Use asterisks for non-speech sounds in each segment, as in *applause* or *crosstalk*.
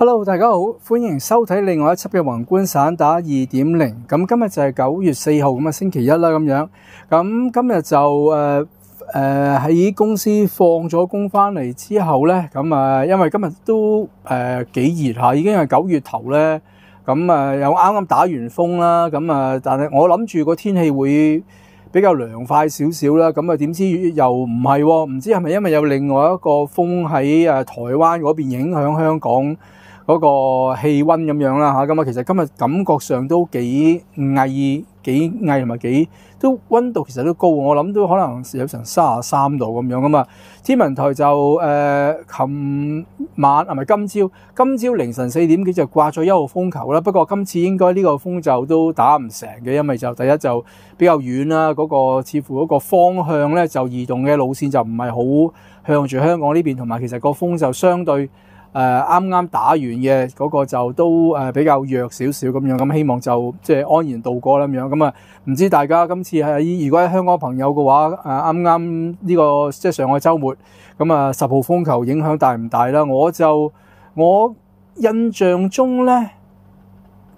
Hello，大家好，欢迎收睇另外一辑嘅宏观散打二点零。咁今日就系九月四号咁啊，星期一啦，咁样。咁今日就诶诶喺公司放咗工翻嚟之后咧，咁啊，因为今日都诶几热吓，已经系九月头咧，咁啊又啱啱打完风啦，咁啊，但系我谂住个天气会比较凉快少少啦。咁啊，点知又唔系？唔知系咪因为有另外一个风喺诶台湾嗰边影响香港？嗰個氣温咁樣啦嚇，咁啊其實今日感覺上都幾曖、幾曖同埋幾都温度其實都高，我諗都可能有成三十三度咁樣啊嘛。天文台就誒，琴晚係咪今朝，今朝凌晨四點幾就掛咗一號風球啦。不過今次應該呢個風就都打唔成嘅，因為就第一就比較遠啦，嗰個似乎嗰個方向咧就移動嘅路線就唔係好向住香港呢邊，同埋其實個風就相對。誒啱啱打完嘅嗰個就都誒比較弱少少咁樣咁，希望就即係安然度過啦。咁樣咁啊，唔知大家今次喺如果喺香港朋友嘅話，誒啱啱呢個即係上個週末咁啊，十號風球影響大唔大啦？我就我印象中咧，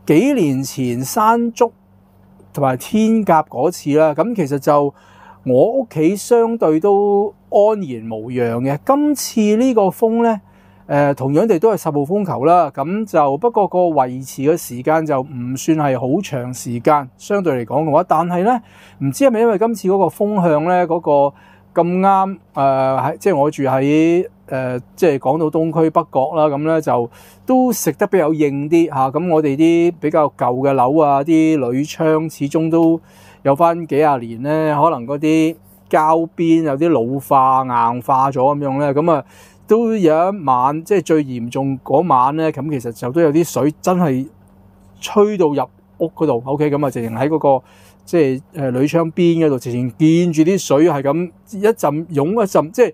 幾年前山竹同埋天鴿嗰次啦，咁其實就我屋企相對都安然無恙嘅。今次呢個風咧。誒同樣地都係十號風球啦，咁就不過個維持嘅時間就唔算係好長時間，相對嚟講嘅話，但係咧唔知係咪因為今次嗰個風向咧嗰個咁啱誒喺即係我住喺誒即係講到東區北角啦，咁咧就都食得比較硬啲嚇，咁我哋啲比較舊嘅樓啊，啲鋁窗始終都有翻幾廿年咧，可能嗰啲膠邊有啲老化硬化咗咁樣咧，咁啊～都有一晚，即係最嚴重嗰晚咧，咁其實就都有啲水真係吹到入屋嗰度，OK，咁啊，直情喺嗰個即係誒窗邊嗰度，直情見住啲水係咁一陣湧一陣，即係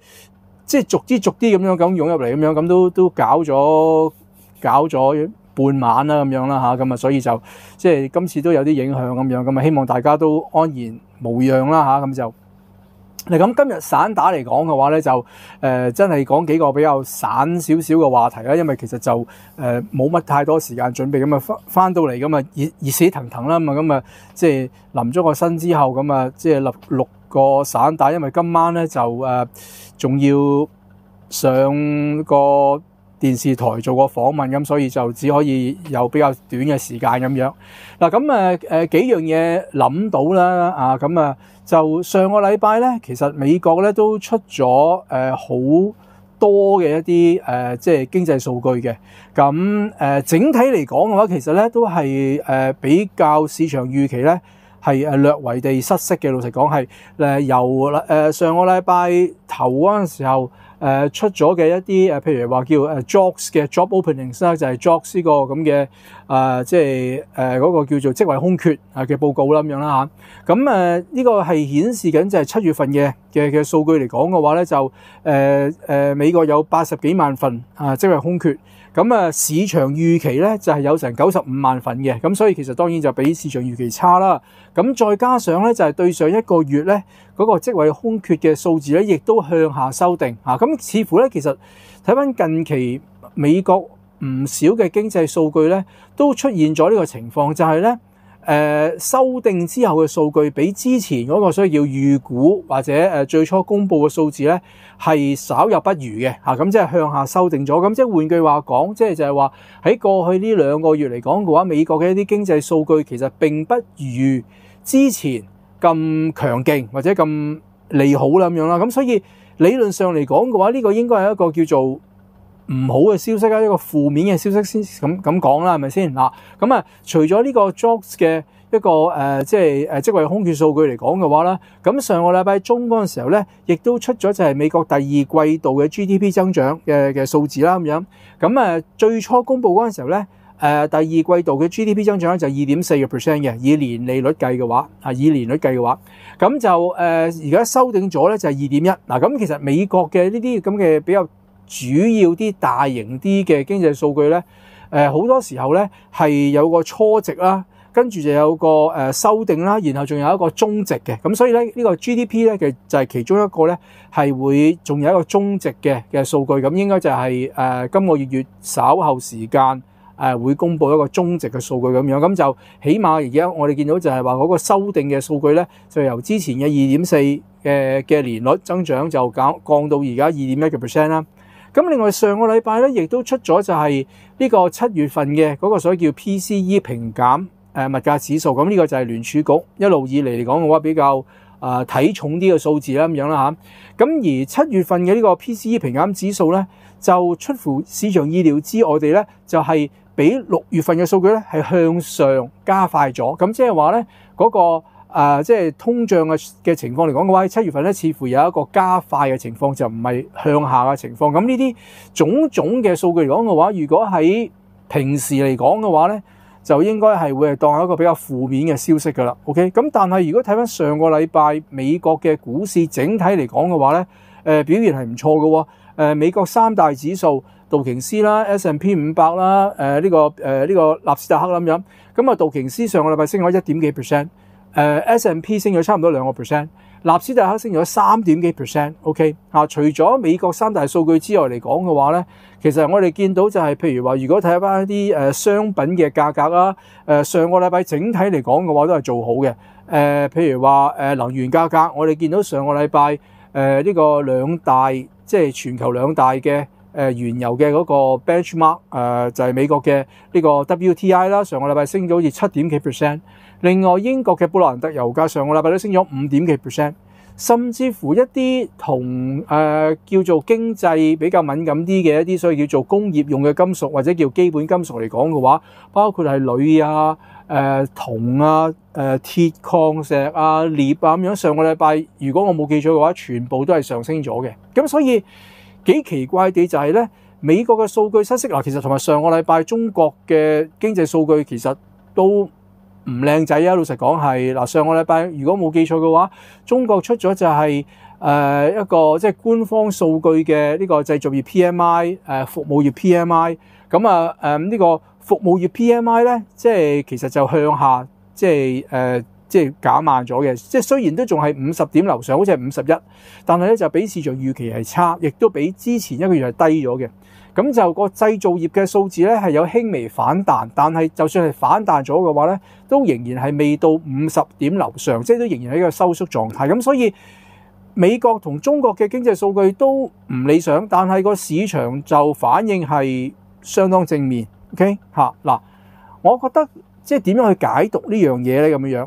即係逐啲逐啲咁樣咁湧入嚟，咁樣咁都都搞咗搞咗半晚啦，咁樣啦吓，咁啊，所以就即係今次都有啲影響咁樣，咁啊，希望大家都安然無恙啦吓，咁就。嗱咁今日散打嚟講嘅話咧，就誒真係講幾個比較散少少嘅話題啦，因為其實就誒冇乜太多時間準備咁啊，翻翻到嚟咁啊熱熱死騰騰啦，咁啊即係淋咗個身之後咁啊，即係六六個散打，因為今晚咧就誒仲要上個。電視台做過訪問，咁所以就只可以有比較短嘅時間咁樣。嗱咁誒誒幾樣嘢諗到啦啊咁啊，就上個禮拜咧，其實美國咧都出咗誒好多嘅一啲誒即係經濟數據嘅。咁誒整體嚟講嘅話，其實咧都係誒比較市場預期咧。係略為地失色嘅，老實講係誒由誒上個禮拜頭嗰陣時候誒出咗嘅一啲誒，譬如話叫誒 Jobs 嘅 Job Openings 啦，就係 Jobs 呢個咁嘅誒即係誒嗰個叫做職位空缺啊嘅報告啦咁樣啦嚇。咁誒呢個係顯示緊就係七月份嘅嘅嘅數據嚟講嘅話咧，就誒誒美國有八十幾萬份啊職位空缺。咁啊，市場預期咧就係有成九十五萬份嘅，咁所以其實當然就比市場預期差啦。咁再加上咧就係對上一個月咧嗰個職位空缺嘅數字咧，亦都向下修定。咁似乎咧其實睇翻近期美國唔少嘅經濟數據咧，都出現咗呢個情況，就係咧。誒修訂之後嘅數據，比之前嗰個需要預估或者誒最初公佈嘅數字咧，係稍有不如嘅啊。咁即係向下修訂咗。咁即係換句話講，即係就係話喺過去呢兩個月嚟講嘅話，美國嘅一啲經濟數據其實並不如之前咁強勁或者咁利好啦咁樣啦。咁所以理論上嚟講嘅話，呢個應該係一個叫做。唔好嘅消息啦，一個負面嘅消息先咁咁講啦，係咪先嗱？咁啊，除咗呢個 jobs 嘅一個誒，即係誒職位空缺數據嚟講嘅話咧，咁上個禮拜中嗰陣時候咧，亦都出咗就係美國第二季度嘅 GDP 增長嘅嘅數字啦咁樣。咁啊，最初公佈嗰陣時候咧，誒第二季度嘅 GDP 增長咧就係二點四個 percent 嘅，以年利率計嘅話，啊以年率計嘅話，咁就誒而家修訂咗咧就係二點一。嗱咁其實美國嘅呢啲咁嘅比較。主要啲大型啲嘅經濟數據咧，誒好多時候咧係有個初值啦，跟住就有個誒修定啦，然後仲有一個終值嘅。咁所以咧呢個 GDP 咧其就係其中一個咧係會仲有一個終值嘅嘅數據。咁應該就係誒今個月月稍後時間誒會公布一個終值嘅數據咁樣。咁就起碼而家我哋見到就係話嗰個修訂嘅數據咧，就由之前嘅二點四嘅嘅年率增長就減降到而家二點一嘅 percent 啦。咁另外上個禮拜咧，亦都出咗就係呢個七月份嘅嗰個所叫 PCE 平減誒物價指數，咁呢個就係聯儲局一路以嚟嚟講嘅話比較啊體重啲嘅數字啦咁樣啦嚇。咁而七月份嘅呢個 PCE 平減指數咧，就出乎市場意料之外，哋咧就係比六月份嘅數據咧係向上加快咗。咁即係話咧嗰個。啊，即係通脹嘅嘅情況嚟講嘅話，七月份咧，似乎有一個加快嘅情況，就唔係向下嘅情況。咁呢啲種種嘅數據嚟講嘅話，如果喺平時嚟講嘅話咧，就應該係會係當一個比較負面嘅消息噶啦。OK，咁但係如果睇翻上個禮拜美國嘅股市整體嚟講嘅話咧，誒表現係唔錯嘅。誒美國三大指數道瓊斯啦、S M P 五百啦、誒呢個誒呢个纳斯達克咁樣咁啊，道瓊斯上個禮拜升咗一點幾 percent。誒 S n P 升咗差唔多兩個 percent，纳斯達克升咗三點幾 percent，OK 嚇。除咗美國三大數據之外嚟講嘅話咧，其實我哋見到就係譬如話，如果睇翻一啲誒商品嘅價格啦，誒上個禮拜整體嚟講嘅話都係做好嘅。誒譬如話誒能源價格，我哋見到上個禮拜誒呢個兩大即係全球兩大嘅誒原油嘅嗰個 benchmark，誒就係美國嘅呢個 WTI 啦，上個禮拜升咗好似七點幾 percent。另外，英國嘅布蘭特油價上個禮拜都升咗五點幾 percent，甚至乎一啲同誒叫做經濟比較敏感啲嘅一啲，所以叫做工業用嘅金屬或者叫基本金屬嚟講嘅話，包括係鋁啊、誒銅啊、誒鐵礦石啊、鉛啊咁樣，上個禮拜如果我冇記錯嘅話，全部都係上升咗嘅。咁所以幾奇怪地就係咧，美國嘅數據失色，嗱其實同埋上個禮拜中國嘅經濟數據其實都。唔靚仔啊！老實講係嗱，上個禮拜如果冇記錯嘅話，中國出咗就係誒一個即係官方數據嘅呢個製造業 PMI 誒服務業 PMI，咁啊誒呢個服務業 PMI 咧，即係其實就向下即係誒。即係減慢咗嘅，即係雖然都仲係五十點樓上，好似係五十一，但係咧就比市場預期係差，亦都比之前一個月係低咗嘅。咁就個製造業嘅數字咧係有輕微反彈，但係就算係反彈咗嘅話咧，都仍然係未到五十點樓上，即係都仍然喺一個收縮狀態。咁所以美國同中國嘅經濟數據都唔理想，但係個市場就反應係相當正面。OK 嗱，我覺得即係點樣去解讀呢樣嘢咧咁樣樣？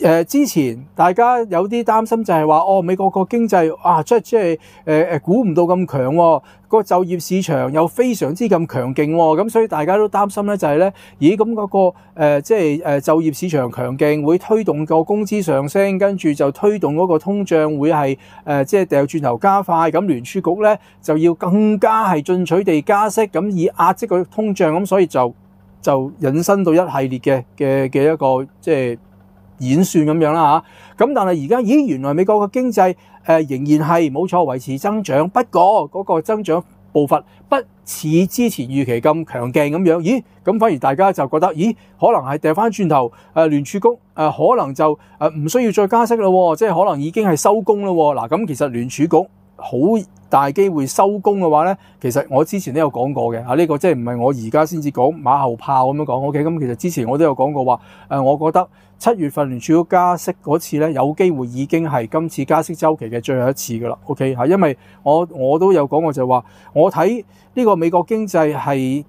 誒之前大家有啲擔心就係話哦，美國個經濟啊，即係即係誒誒，估唔到咁強喎，個就業市場又非常之咁強勁喎，咁所以大家都擔心咧就係咧，咦咁嗰個即係誒就業市場強勁會推動個工資上升，跟住就推動嗰個通脹會係誒即係掉轉頭加快，咁聯儲局咧就要更加係進取地加息，咁以壓積個通脹，咁所以就就引申到一系列嘅嘅嘅一個即係。演算咁樣啦吓咁但係而家咦，原來美國嘅經濟誒仍然係冇錯維持增長，不過嗰個增長步伐不似之前預期咁強勁咁樣。咦，咁反而大家就覺得咦，可能係掉翻轉頭誒聯儲局誒可能就誒唔需要再加息啦，即係可能已經係收工啦。嗱，咁其實聯儲局好大機會收工嘅話咧，其實我之前都有講過嘅啊，呢個即係唔係我而家先至講馬後炮咁樣講。O K，咁其實之前我都有講過話誒，我覺得。七月份聯儲局加息嗰次咧，有機會已經係今次加息周期嘅最後一次噶啦，OK 嚇，因為我我都有講過就話，我睇呢個美國經濟係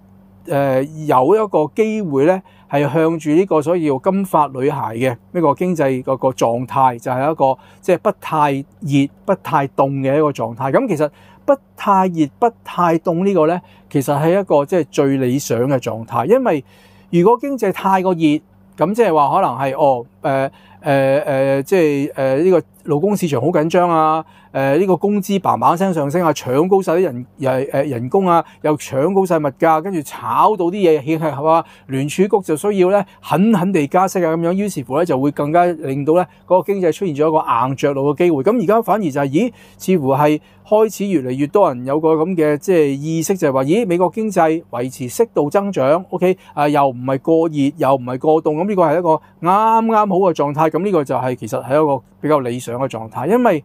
誒有一個機會咧，係向住呢個所叫金髮女孩嘅呢個經濟個個狀態，就係一個即係不太熱、不太凍嘅一個狀態。咁其實不太熱、不太凍呢個咧，其實係一個即係最理想嘅狀態，因為如果經濟太過熱。咁即係話，可能係哦。誒誒誒，即係誒呢個勞工市場好緊張啊！誒呢個工資棒棒聲上升啊，搶高晒啲人誒誒人工啊，又搶高晒物價，跟住炒到啲嘢起價嘛？聯儲局就需要咧狠狠地加息啊，咁樣於是乎咧就會更加令到咧個經濟出現咗一個硬着陸嘅機會。咁而家反而就係咦，似乎係開始越嚟越多人有個咁嘅即係意識，就係話咦，美國經濟維持適度增長，OK 啊，又唔係過熱，又唔係過凍，咁呢個係一個啱啱。好嘅狀態，咁呢個就係其實係一個比較理想嘅狀態，因為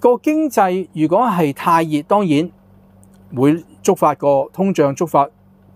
個經濟如果係太熱，當然會觸發個通脹、觸發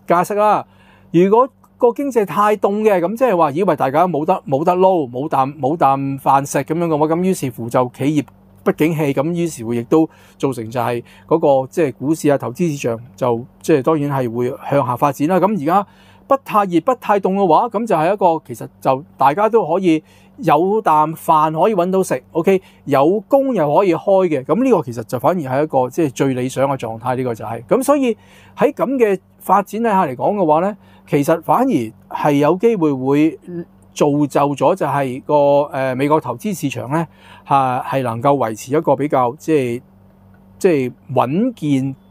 加息啦。如果個經濟太凍嘅，咁即係話以為大家冇得冇得撈、冇啖冇啖飯食咁樣嘅話，咁於是乎就企業不景氣，咁於是乎亦都造成就係嗰個即係股市啊、投資市場就即係當然係會向下發展啦。咁而家。不太熱、不太凍嘅話，咁就係一個其實就大家都可以有啖飯可以揾到食，OK，有工又可以開嘅，咁呢個其實就反而係一個即係最理想嘅狀態，呢個就係。咁所以喺咁嘅發展底下嚟講嘅話呢，其實反而係有機會會造就咗就係個誒美國投資市場咧嚇係能夠維持一個比較即係即係穩健。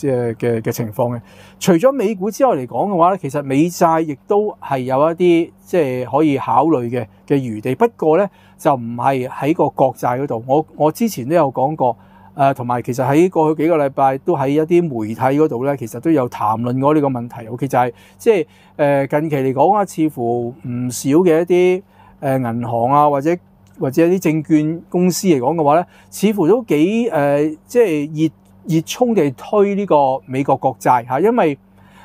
即係嘅嘅情況嘅，除咗美股之外嚟講嘅話咧，其實美債亦都係有一啲即係可以考慮嘅嘅餘地。不過咧就唔係喺個國債嗰度。我我之前都有講過，誒同埋其實喺過去幾個禮拜都喺一啲媒體嗰度咧，其實都有談論過呢個問題。尤其就係即係誒近期嚟講啊，似乎唔少嘅一啲誒銀行啊，或者或者一啲證券公司嚟講嘅話咧，似乎都幾誒即係熱。熱衷地推呢個美國國債嚇，因為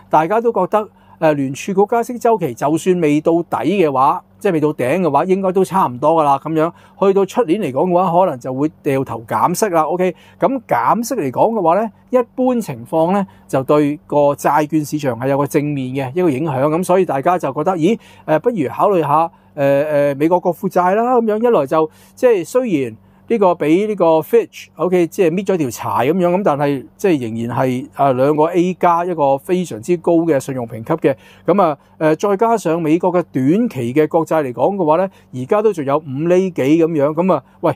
大家都覺得誒聯儲局加息週期就算未到底嘅話，即係未到頂嘅話，應該都差唔多噶啦咁樣。去到出年嚟講嘅話，可能就會掉頭減息啦。OK，咁減息嚟講嘅話呢，一般情況呢，就對個債券市場係有個正面嘅一個影響。咁所以大家就覺得，咦誒，不如考慮下誒誒美國國庫債啦咁樣。一來就即係雖然。呢個俾呢個 Fitch OK，即係搣咗條柴咁樣咁，但係即係仍然係啊兩個 A 加一個非常之高嘅信用評級嘅咁啊誒，再加上美國嘅短期嘅國債嚟講嘅話咧，而家都仲有五厘幾咁樣咁啊喂！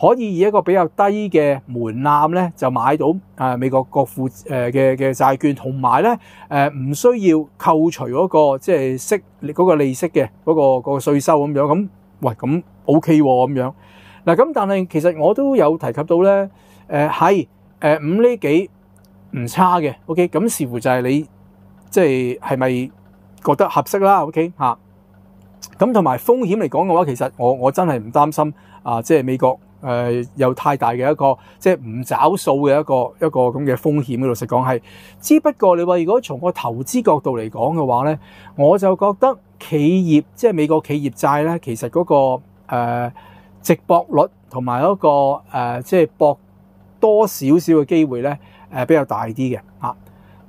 可以以一個比較低嘅門檻咧，就買到啊美國國庫誒嘅嘅債券，同埋咧誒唔需要扣除嗰個即係息嗰個利息嘅嗰個個税收咁樣。咁喂咁 OK 喎咁樣。嗱咁但係其實我都有提及到咧誒係誒五呢幾唔差嘅 OK。咁視乎就係你即係係咪覺得合適啦 OK 嚇。咁同埋風險嚟講嘅話，其實我我真係唔擔心啊，即係美國。誒有太大嘅一個即係唔找數嘅一個一個咁嘅風險嗰度，實講係。只不過你話如果從個投資角度嚟講嘅話咧，我就覺得企業即係美國企業債咧，其實嗰個誒直博率同埋嗰個即係博多少少嘅機會咧，誒比較大啲嘅嚇。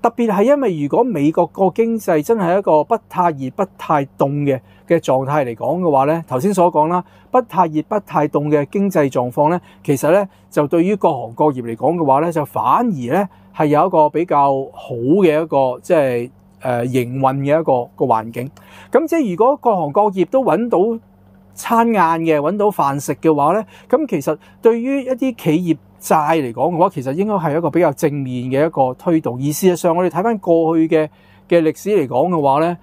特別係因為如果美國個經濟真係一個不太熱、不太凍嘅。嘅狀態嚟講嘅話咧，頭先所講啦，不太熱、不太凍嘅經濟狀況咧，其實咧就對於各行各業嚟講嘅話咧，就反而咧係有一個比較好嘅一個即係誒營運嘅一個個環境。咁即係如果各行各業都揾到餐晏嘅，揾到飯食嘅話咧，咁其實對於一啲企業債嚟講嘅話，其實應該係一個比較正面嘅一個推動。而事實上，我哋睇翻過去嘅嘅歷史嚟講嘅話咧。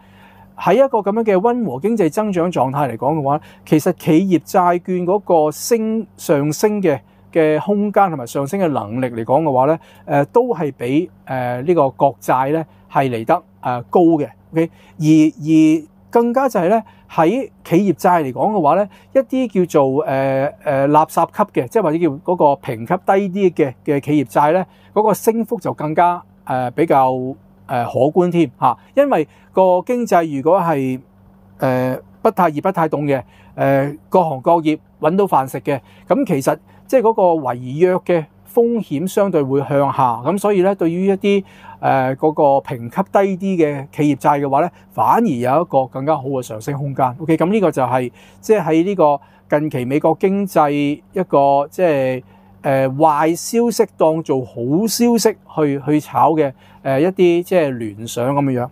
喺一個咁樣嘅溫和經濟增長狀態嚟講嘅話，其實企業債券嗰個升上升嘅嘅空間同埋上升嘅能力嚟講嘅話咧，誒都係比誒呢個國債咧係嚟得誒高嘅。O.K. 而而更加就係咧喺企業債嚟講嘅話咧，一啲叫做誒誒垃圾級嘅，即係或者叫嗰個評級低啲嘅嘅企業債咧，嗰個升幅就更加誒比較。誒可觀添嚇，因為個經濟如果係誒不太熱、不太凍嘅，誒各行各業揾到飯食嘅，咁其實即係嗰個違約嘅風險相對會向下，咁所以咧對於一啲誒嗰個評級低啲嘅企業債嘅話咧，反而有一個更加好嘅上升空間。OK，咁呢個就係即係喺呢個近期美國經濟一個即係。誒壞消息當做好消息去去炒嘅誒一啲即係聯想咁樣。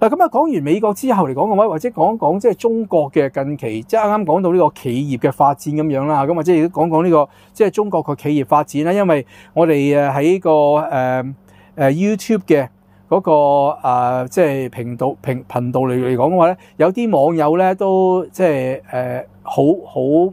嗱咁啊，講完美國之後嚟講嘅話，或者講一講即係中國嘅近期，即係啱啱講到呢個企業嘅發展咁樣啦。咁或者講講呢個即係中國嘅企業發展啦。因為我哋誒喺個誒誒 YouTube 嘅嗰個即係頻道平頻道嚟嚟講嘅話咧，有啲網友咧都即係誒好好。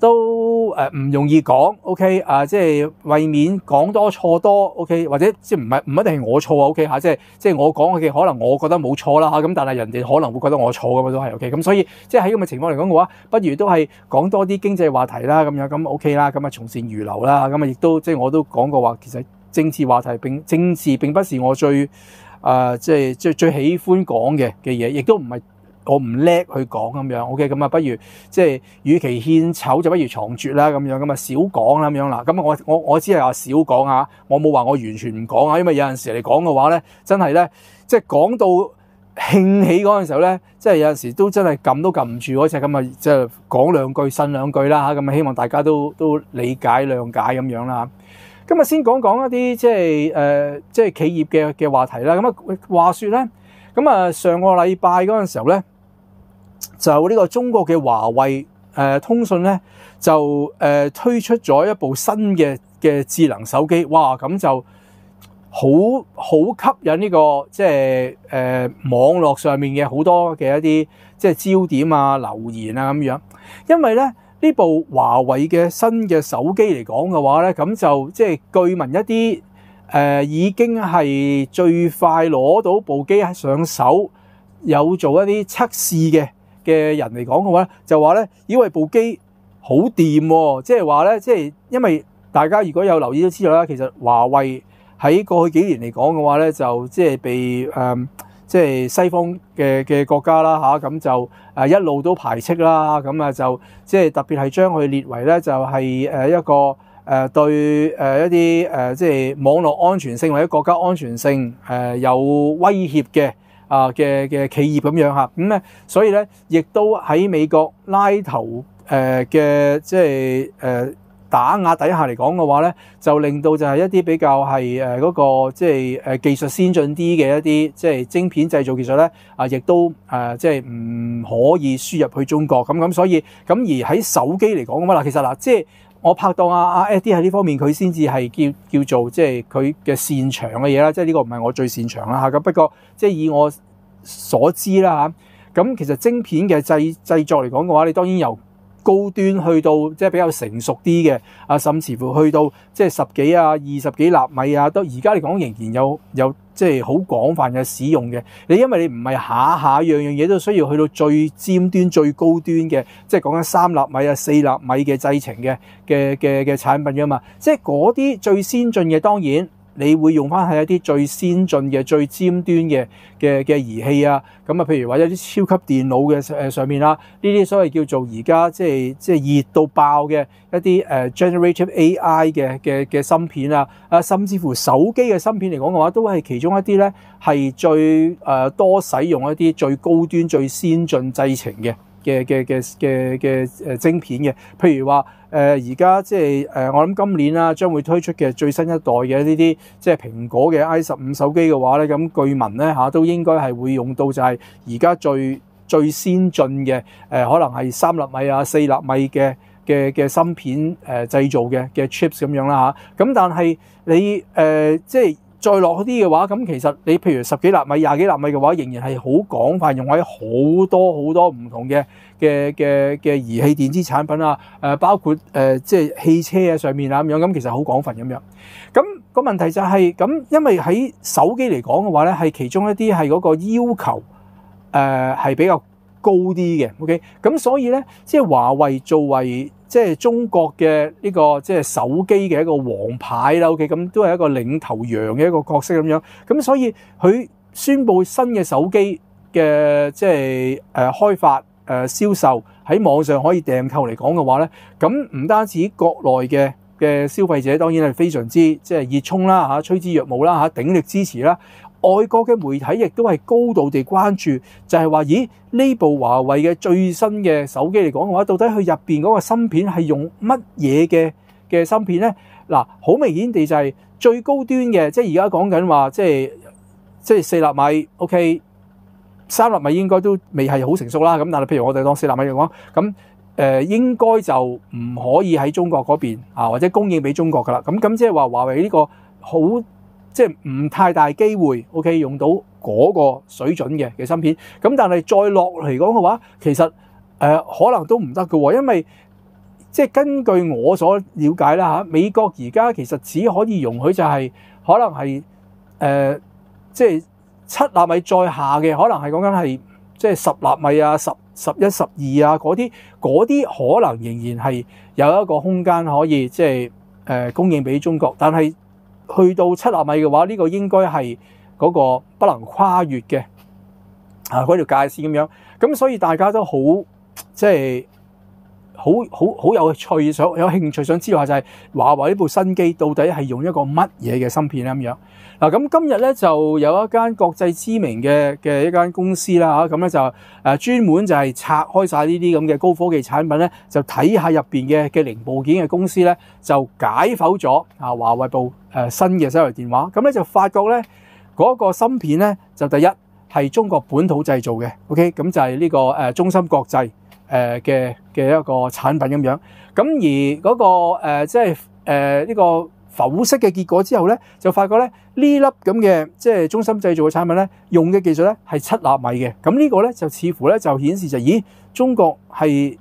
都誒唔容易講，OK 啊，即係為免講多錯多，OK 或者即係唔係唔一定係我錯啊，OK 嚇，即係即係我講嘅可能我覺得冇錯啦嚇，咁但係人哋可能會覺得我錯咁都係 OK，咁所以即係喺咁嘅情況嚟講嘅話，不如都係講多啲經濟話題啦，咁樣咁 OK 啦，咁啊從善如流啦，咁啊亦都即係我都講過話，其實政治話題並政治並不是我最誒即係最最喜歡講嘅嘅嘢，亦都唔係。我唔叻去講咁樣，OK，咁啊，不如即係，與其獻丑，就不如藏拙啦，咁樣，咁啊，少講啦，咁樣啦，咁我我我只係話少講啊，我冇話我完全唔講啊，因為有陣時嚟講嘅話咧，真係咧，即係講到興起嗰陣時候咧，即係有陣時都真係撳都撳唔住嗰隻，咁啊，即係講兩句呻兩句啦，嚇，咁啊，希望大家都 *laughs* 都理解諒解咁樣啦。今日先講講一啲即係誒，即係企業嘅嘅話題啦。咁啊，話説咧，咁啊，上個禮拜嗰陣時候咧。就呢個中國嘅華為誒通訊咧，就誒推出咗一部新嘅嘅智能手機，哇！咁就好好吸引呢個即係誒網絡上面嘅好多嘅一啲即係焦點啊、留言啊咁樣。因為咧呢部華為嘅新嘅手機嚟講嘅話咧，咁就即係據聞一啲誒已經係最快攞到部機上手，有做一啲測試嘅。嘅人嚟講嘅話，就話咧，以為部機好掂喎，即係話咧，即係因為大家如果有留意都知道啦，其實華為喺過去幾年嚟講嘅話咧，就即係被誒即係西方嘅嘅國家啦吓，咁就誒一路都排斥啦，咁啊就即係特別係將佢列為咧，就係誒一個誒對誒一啲誒即係網絡安全性或者國家安全性誒有威脅嘅。啊嘅嘅企業咁樣嚇，咁咧，所以咧，亦都喺美國拉頭誒嘅即係誒打壓底下嚟講嘅話咧，就令到就係一啲比較係誒嗰個即係誒技術先進啲嘅一啲即係晶片製造技術咧，啊，亦都誒即係唔可以輸入去中國咁咁，所以咁而喺手機嚟講啊嗱，其實嗱即係。我拍檔啊啊 Adi 喺呢方面佢先至係叫叫做即係佢嘅擅長嘅嘢啦，即係呢個唔係我最擅長啦嚇。咁不過即係以我所知啦嚇，咁其實晶片嘅製製作嚟講嘅話，你當然由高端去到即係比較成熟啲嘅，啊甚至乎去到即係十幾啊、二十幾納米啊，都而家嚟講仍然有有即係好廣泛嘅使用嘅。你因為你唔係下下樣樣嘢都需要去到最尖端、最高端嘅，即係講緊三納米啊、四納米嘅製程嘅嘅嘅嘅產品啊嘛，即係嗰啲最先進嘅當然。你會用翻係一啲最先進嘅、最尖端嘅嘅嘅儀器啊，咁啊，譬如話一啲超級電腦嘅誒上面啦，呢啲所謂叫做而家即系即系熱到爆嘅一啲誒 generative AI 嘅嘅嘅芯片啊，啊，甚至乎手機嘅芯片嚟講嘅話，都係其中一啲咧，係最誒多使用一啲最高端、最先進製程嘅。嘅嘅嘅嘅嘅誒晶片嘅，譬如話誒，而家即係誒，我諗今年啦將會推出嘅最新一代嘅呢啲即係蘋果嘅 i 十五手機嘅話咧，咁據聞咧嚇都應該係會用到就係而家最最先進嘅誒，可能係三粒米啊、四粒米嘅嘅嘅芯片誒製造嘅嘅 chips 咁樣啦嚇。咁但係你誒即係。再落啲嘅話，咁其實你譬如十幾納米、廿幾納米嘅話，仍然係好廣泛用喺好多好多唔同嘅嘅嘅嘅儀器電子產品啊，誒包括誒即係汽車啊上面啊咁樣，咁其實好廣泛咁樣。咁個問題就係咁，因為喺手機嚟講嘅話咧，係其中一啲係嗰個要求誒係比較。高啲嘅，OK，咁所以咧，即係華為作為即係中國嘅呢個即係手機嘅一個王牌啦，OK，咁都係一個領頭羊嘅一個角色咁樣。咁所以佢宣布新嘅手機嘅即係誒開發誒銷售喺網上可以訂購嚟講嘅話咧，咁唔單止國內嘅嘅消費者當然係非常之即係熱衷啦嚇，趨之若鵰啦嚇，鼎力支持啦。外國嘅媒體亦都係高度地關注，就係話：咦，呢部華為嘅最新嘅手機嚟講嘅話，到底佢入边嗰個芯片係用乜嘢嘅嘅芯片咧？嗱，好明顯地就係最高端嘅，即係而家講緊話，即係即系四納米，OK，三納米應該都未係好成熟啦。咁但係譬如我哋當四納米嚟講，咁誒應該就唔可以喺中國嗰邊啊，或者供應俾中國噶啦。咁咁即係話華為呢個好。即係唔太大機會，OK 用到嗰個水準嘅嘅芯片。咁但係再落嚟講嘅話，其實誒可能都唔得嘅，因為即係根據我所了解啦嚇，美國而家其實只可以容許就係可能係誒即係七納米再下嘅，可能係講緊係即係十納米啊、十十一、十二啊嗰啲，嗰啲可能仍然係有一個空間可以即係誒供應俾中國，但係。去到七廿米嘅話，呢個應該係嗰個不能跨越嘅啊嗰條界線咁樣，咁所以大家都好即係。好好好有趣想有興趣想知道下就係華為呢部新機到底係用一個乜嘢嘅芯片咁樣嗱咁今日咧就有一間國際知名嘅嘅一間公司啦咁咧就誒專門就係拆開晒呢啲咁嘅高科技產品咧就睇下入面嘅嘅零部件嘅公司咧就解剖咗啊華為部誒新嘅手提電話咁咧就發覺咧嗰個芯片咧就第一係中國本土製造嘅 OK 咁就係呢個誒中芯國際。誒嘅嘅一個產品咁樣，咁而嗰個即係誒呢個剖析嘅結果之後咧，就發覺咧呢粒咁嘅即係中心製造嘅產品咧，用嘅技術咧係七納米嘅，咁呢個咧就似乎咧就顯示就咦中國係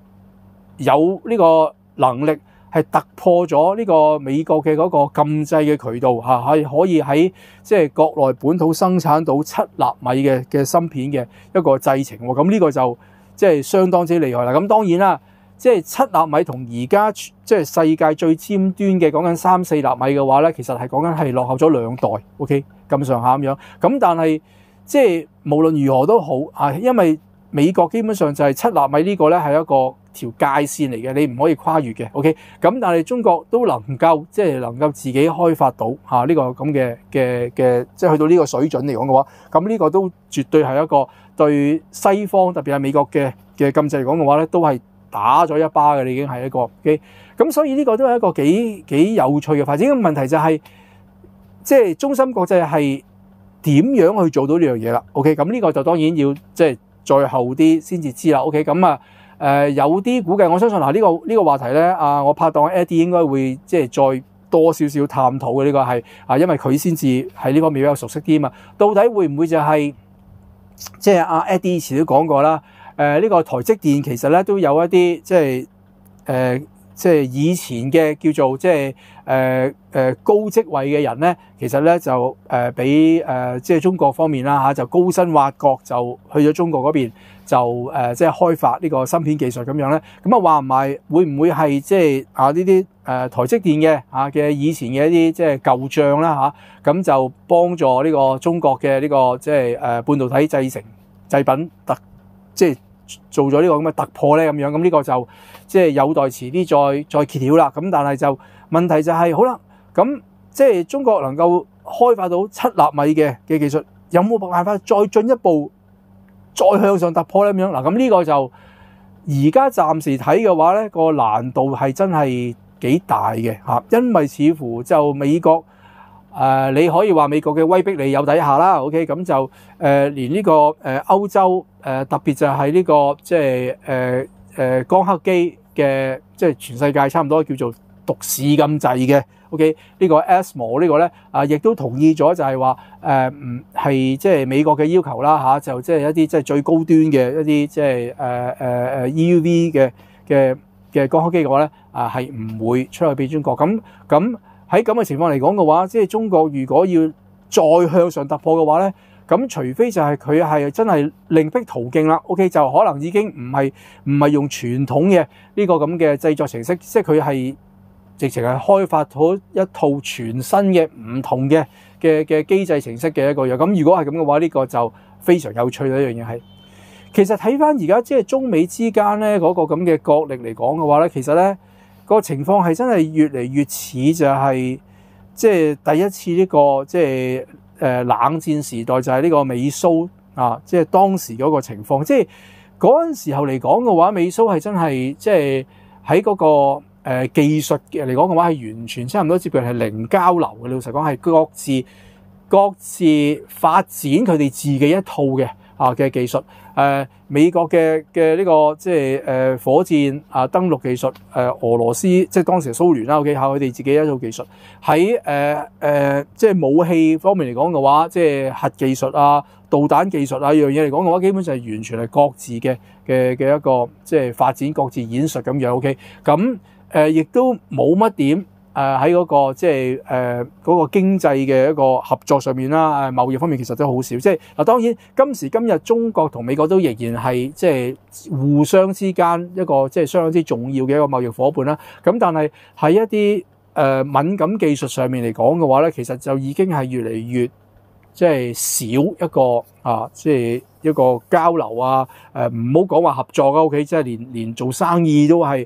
有呢個能力係突破咗呢個美國嘅嗰個禁制嘅渠道嚇，係可以喺即係國內本土生產到七納米嘅嘅芯片嘅一個製程喎，咁呢個就。即係相當之厲害啦！咁當然啦，即係七納米同而家即係世界最尖端嘅講緊三四納米嘅話咧，其實係講緊係落後咗兩代。OK，咁上下咁樣。咁但係即係無論如何都好啊，因為美國基本上就係七納米呢個咧係一個條界線嚟嘅，你唔可以跨越嘅。OK，咁但係中國都能夠即係能夠自己開發到嚇呢個咁嘅嘅嘅，即係去到呢個水準嚟講嘅話，咁呢個都絕對係一個。對西方特別係美國嘅嘅禁制嚟講嘅話咧，都係打咗一巴嘅，已經係一個。咁所以呢個都係一個幾幾有趣嘅發展。問題就係即係中心國際係點樣去做到呢樣嘢啦？OK，咁呢個就當然要即係再後啲先至知啦。OK，咁啊誒，有啲估計，我相信嗱，呢個呢个話題咧啊，我拍檔 Adi 應該會即係再多少少探討嘅。呢個係啊，因為佢先至喺呢方面比較熟悉啲啊嘛。到底會唔會就係？即係阿 e d i 以前都講過啦，誒呢個台積電其實咧都有一啲即係誒即係以前嘅叫做即係。誒誒高職位嘅人咧，其實咧就誒俾誒即係中國方面啦嚇，就高薪挖角就去咗中國嗰邊，就誒即係開發呢個芯片技術咁樣咧。咁啊話唔埋會唔會係即係啊呢啲誒台積電嘅啊嘅以前嘅一啲即係舊將啦嚇，咁就幫助呢個中國嘅呢個即係誒半導體製成製品特即係做咗呢個咁嘅突破咧咁樣咁呢個就即係有待遲啲再再揭曉啦。咁但係就。問題就係好啦，咁即係中國能夠開發到七納米嘅嘅技術，有冇辦法再進一步再向上突破咧？咁樣嗱，咁呢個就而家暫時睇嘅話咧，個難度係真係幾大嘅嚇，因為似乎就美國誒，你可以話美國嘅威逼你有底下啦。OK，咁就誒連呢個誒歐洲誒特別就係呢個即係誒誒光刻機嘅，即係全世界差唔多叫做。獨市咁滯嘅。O.K. 呢個 ASMO 呢個咧啊，亦都同意咗就係話誒，唔係即係美國嘅要求啦嚇，就即係一啲即係最高端嘅一啲即係誒誒誒 EUV 嘅嘅嘅光刻機嘅話咧啊，係唔會出去俾中國咁咁喺咁嘅情況嚟講嘅話，即係中國如果要再向上突破嘅話咧，咁除非就係佢係真係另闢途徑啦。O.K. 就可能已經唔係唔係用傳統嘅呢個咁嘅製作程式，即係佢係。直情係開發好一套全新嘅唔同嘅嘅嘅機制程式嘅一個藥。咁如果係咁嘅話，呢個就非常有趣嘅一樣嘢係。其實睇翻而家即係中美之間咧嗰個咁嘅角力嚟講嘅話咧，其實咧個情況係真係越嚟越似就係即係第一次呢個即係誒冷戰時代就係呢個美蘇啊，即係當時嗰個情況，即係嗰陣時候嚟講嘅話，美蘇係真係即係喺嗰個。誒技術嘅嚟講嘅話，係完全差唔多接近係零交流嘅。老實講，係各自各自發展佢哋自己一套嘅啊嘅技術。誒美國嘅嘅呢個即係誒火箭啊登陸技術。誒俄羅斯即係當時蘇聯啦，O K，靠佢哋自己一套技術。喺誒誒即係武器方面嚟講嘅話，即係核技術啊、導彈技術啊，樣嘢嚟講嘅話，基本上係完全係各自嘅嘅嘅一個即係發展各自演術咁樣。O K，咁。誒，亦都冇乜點誒喺嗰個即係誒嗰個經濟嘅一個合作上面啦，貿易方面其實都好少。即係嗱，當然今時今日中國同美國都仍然係即係互相之間一個即係相當之重要嘅一個貿易伙伴啦。咁但係喺一啲誒敏感技術上面嚟講嘅話咧，其實就已經係越嚟越即係少一個啊，即係一個交流啊。誒唔好講話合作啊 o K，即係連連做生意都係。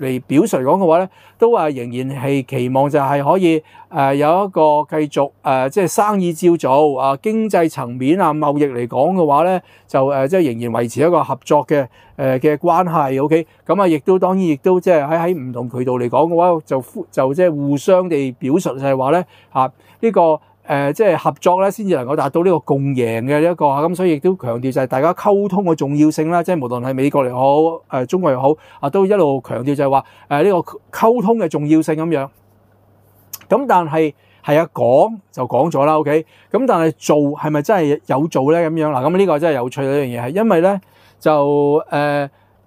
嚟表述嚟講嘅話咧，都話仍然係期望就係可以誒有一個繼續誒即係生意照做啊，經濟層面啊貿易嚟講嘅話咧，就誒即係仍然維持一個合作嘅誒嘅關係。O K，咁啊亦都當然亦都即係喺喺唔同渠道嚟講嘅話，就就即係互相地表述就係話咧嚇呢個。誒即係合作咧，先至能夠達到呢個共贏嘅一個咁，所以亦都強調就係大家溝通嘅重要性啦。即係無論係美國又好，誒中國又好，啊都一路強調就係話誒呢個溝通嘅重要性咁樣。咁但係係啊講就講咗啦，OK。咁但係做係咪真係有做咧？咁樣嗱，咁呢個真係有趣嘅一樣嘢係，因為咧就誒。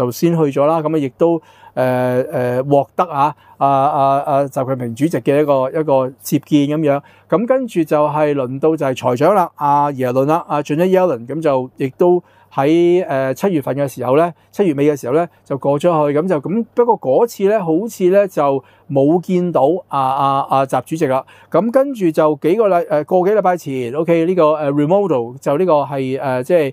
就先去咗啦，咁啊亦都誒誒獲得啊啊啊啊習近平主席嘅一個一個接見咁樣，咁跟住就係輪到就係財長啦，阿耶倫啦，阿 j a m e y l l e n 咁就亦都喺誒七月份嘅時候咧，七月尾嘅時候咧就過咗去，咁就咁不過嗰次咧好似咧就冇見到阿阿阿習主席啦，咁跟住就幾個禮誒過幾禮拜前，OK 呢個誒 remodel 就呢個係誒即係。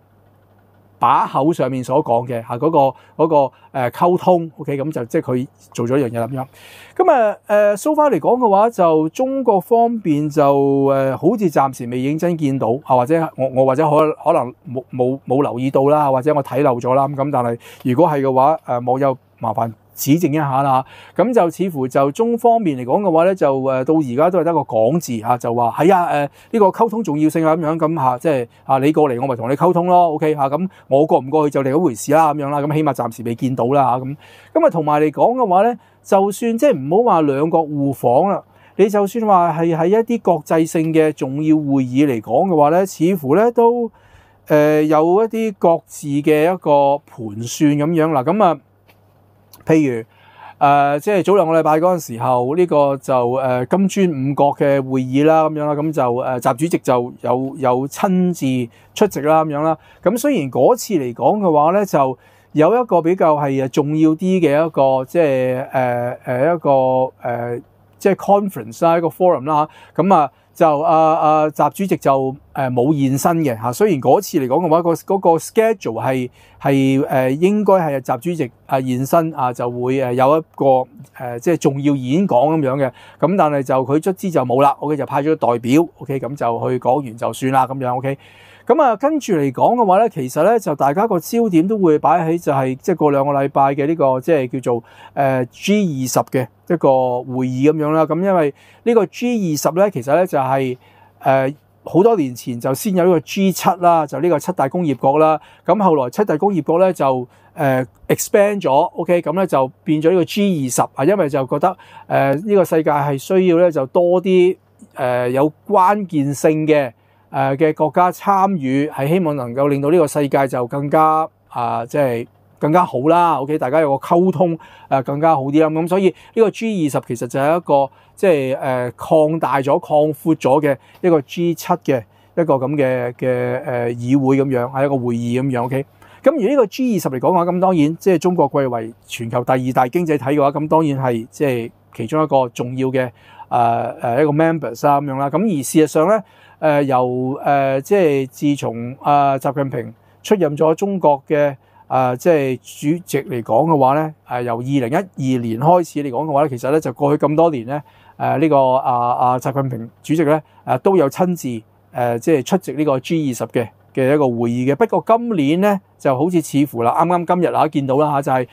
把口上面所講嘅嚇嗰個嗰個誒溝通，OK，咁就即係佢做咗一樣嘢咁樣。咁啊誒，收翻嚟講嘅話，就中國方面就誒，好似暫時未認真見到，啊或者我我或者可可能冇冇冇留意到啦，或者我睇漏咗啦咁。但係如果係嘅話，誒冇有麻煩。指正一下啦，咁就似乎就中方面嚟講嘅話咧，就诶到而家都係得個講字嚇，就話係啊誒呢個溝通重要性啊咁樣咁吓，即係啊你過嚟我咪同你溝通咯，OK 嚇咁我過唔過去就另一回事啦咁樣啦，咁起碼暫時未見到啦吓，咁。咁啊同埋嚟講嘅話咧，就算即係唔好話兩國互訪啦，你就算話係喺一啲國際性嘅重要會議嚟講嘅話咧，似乎咧都誒有一啲各自嘅一個盤算咁樣啦，咁啊。譬如誒，即係早兩個禮拜嗰陣時候，呢個就誒金磚五國嘅會議啦，咁樣啦，咁就誒習主席就有有親自出席啦，咁樣啦。咁雖然嗰次嚟講嘅話咧，就有一個比較係重要啲嘅一個即係誒誒一個誒即係 conference 啦，一個 forum 啦咁啊。就啊啊，習主席就誒冇現身嘅嚇，雖然嗰次嚟講嘅話，個嗰個 schedule 係係誒應該係習主席啊現身啊就會誒有一個誒即係重要演講咁樣嘅，咁但係就佢卒之就冇啦，OK 就派咗代表，OK 咁就去講完就算啦咁樣，OK。咁啊，跟住嚟講嘅話咧，其實咧就大家個焦點都會擺喺就係即係過兩個禮拜嘅呢個即係叫做誒 G 二十嘅一個會議咁樣啦。咁因為呢個 G 二十咧，其實咧就係誒好多年前就先有呢個 G 七啦，就呢個七大工業國啦。咁後來七大工業國咧就誒 expand 咗，OK 咁咧就變咗呢個 G 二十啊。因為就覺得誒呢個世界係需要咧就多啲誒有關鍵性嘅。誒嘅國家參與係希望能夠令到呢個世界就更加啊，即係更加好啦。OK，大家有個溝通誒，更加好啲啦。咁所以呢個 G 二十其實就係一個即係誒擴大咗、擴闊咗嘅一個 G 七嘅一個咁嘅嘅誒議會咁樣，係一個會議咁樣。OK，咁而呢個 G 二十嚟講話，咁當然即係中國貴為全球第二大經濟體嘅話，咁當然係即係其中一個重要嘅誒誒一個 members 啊咁樣啦。咁而事實上咧。誒由誒即係自從啊習近平出任咗中國嘅啊即係主席嚟講嘅話咧，係由二零一二年開始嚟講嘅話咧，其實咧就過去咁多年咧，誒呢個啊啊習近平主席咧誒都有親自誒即係出席呢個 G 二十嘅嘅一個會議嘅。不過今年咧就好似似乎啦，啱啱今日啊見到啦嚇就係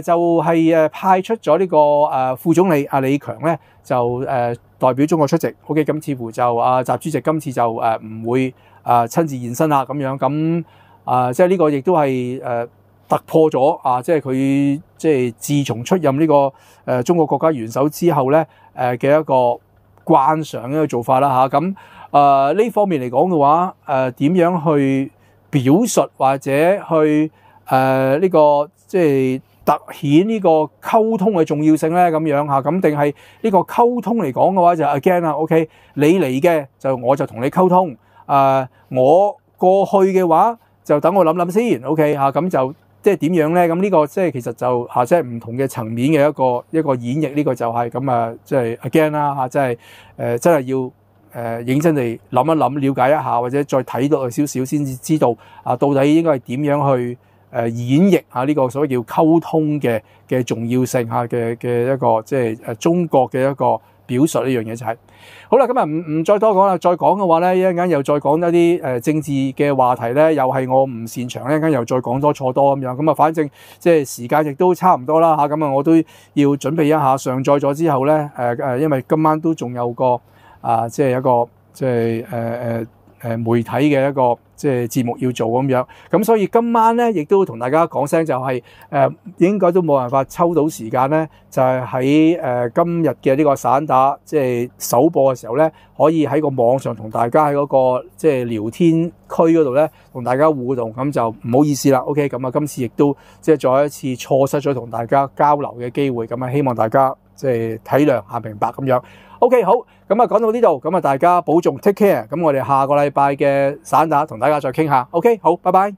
誒就係誒派出咗呢個誒副總理阿李強咧就誒。代表中國出席，OK，咁似乎就阿習主席今次就誒唔會誒親自現身啦，咁樣咁啊，即係呢個亦都係誒突破咗啊！即係佢即係自從出任呢個誒中國國家元首之後咧誒嘅一個慣常嘅做法啦吓，咁啊呢方面嚟講嘅話誒點樣去表述或者去誒呢個即係。凸顯呢個溝通嘅重要性咧，咁樣嚇，咁定係呢個溝通嚟講嘅話就 again 啦，OK？你嚟嘅就我就同你溝通，誒我過去嘅話就等我諗諗先，OK 嚇，咁就即係點樣咧？咁呢個即係其實就下即係唔同嘅層面嘅一個一個演繹，呢個就係咁啊，即係 again 啦嚇，即係誒真係要誒認真地諗一諗，了解一下或者再睇到少少先至知道啊，到底應該係點樣去？誒演繹嚇呢個所謂叫溝通嘅嘅重要性嚇嘅嘅一個即係誒中國嘅一個表述呢樣嘢就係好啦，咁啊唔唔再多講啦，再講嘅話咧一陣間又再講一啲誒政治嘅話題咧，又係我唔擅長，一陣間又再講多錯多咁樣，咁啊反正即係時間亦都差唔多啦嚇，咁啊我都要準備一下上載咗之後咧誒誒，因為今晚都仲有個啊即係一個即係誒誒誒媒體嘅一個。即係節目要做咁樣，咁所以今晚咧，亦都同大家講聲，就係誒應該都冇辦法抽到時間咧，就係喺誒今日嘅呢個散打即係首播嘅時候咧，可以喺個網上同大家喺嗰個即係聊天區嗰度咧，同大家互動，咁就唔好意思啦。OK，咁啊，今次亦都即係再一次錯失咗同大家交流嘅機會，咁啊，希望大家即係體諒下明白咁樣。O K，好，咁啊，讲到呢度，咁啊，大家保重，take care，咁我哋下个礼拜嘅散打同大家再倾下，O K，好，拜拜。